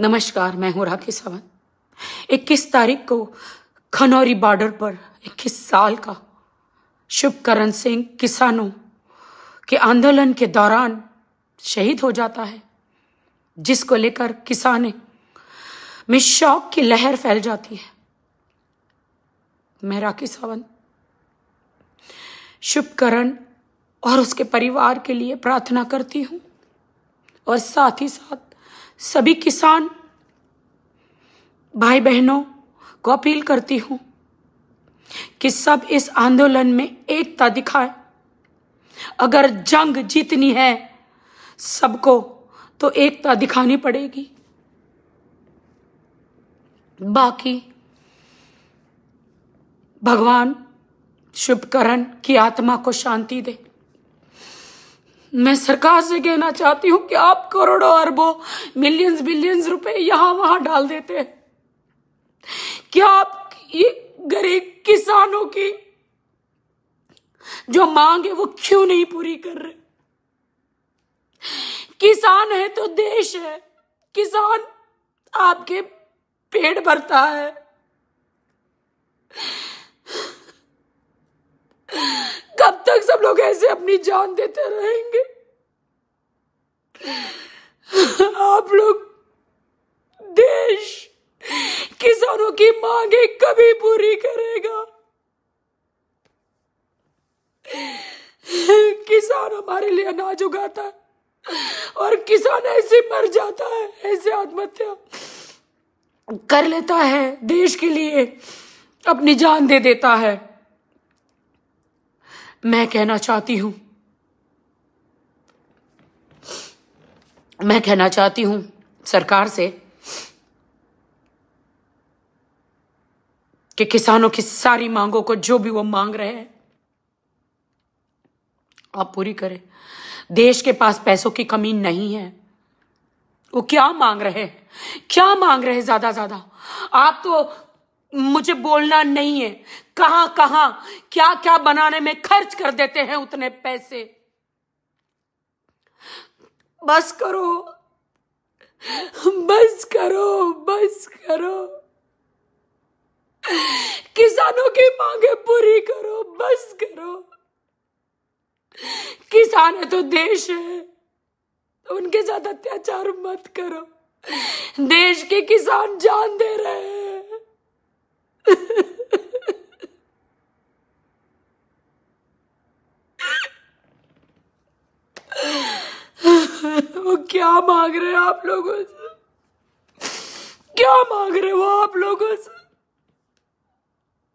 नमस्कार मैं हूं राखी सावंत इक्कीस तारीख को खनौरी बॉर्डर पर इक्कीस साल का शुभकरण सिंह किसानों के आंदोलन के दौरान शहीद हो जाता है जिसको लेकर किसान में शौक की लहर फैल जाती है मैं राखी सावंत शुभकरण और उसके परिवार के लिए प्रार्थना करती हूँ और साथ ही साथ सभी किसान भाई बहनों को अपील करती हूं कि सब इस आंदोलन में एकता दिखाए अगर जंग जीतनी है सबको तो एकता दिखानी पड़ेगी बाकी भगवान शुभकरण की आत्मा को शांति दे मैं सरकार से कहना चाहती हूँ कि आप करोड़ों अरबों मिलियंस बिलियंस रुपए यहाँ वहां डाल देते हैं क्या आप ये गरीब किसानों की जो मांग है वो क्यों नहीं पूरी कर रहे किसान है तो देश है किसान आपके पेट भरता है लोग ऐसे अपनी जान देते रहेंगे आप लोग देश किसानों की मांगे कभी पूरी करेगा किसान हमारे लिए अनाज उगाता है और किसान ऐसे मर जाता है ऐसे आत्महत्या कर लेता है देश के लिए अपनी जान दे देता है मैं कहना चाहती हूं मैं कहना चाहती हूं सरकार से कि किसानों की सारी मांगों को जो भी वो मांग रहे हैं आप पूरी करें देश के पास पैसों की कमी नहीं है वो क्या मांग रहे हैं क्या मांग रहे हैं ज्यादा ज्यादा आप तो मुझे बोलना नहीं है कहां कहां क्या क्या बनाने में खर्च कर देते हैं उतने पैसे बस करो बस करो बस करो किसानों की मांगे पूरी करो बस करो किसान है तो देश है तो उनके साथ अत्याचार मत करो देश के किसान जान दे रहे हैं क्या मांग रहे हैं आप लोगों से क्या मांग रहे हो आप लोगों से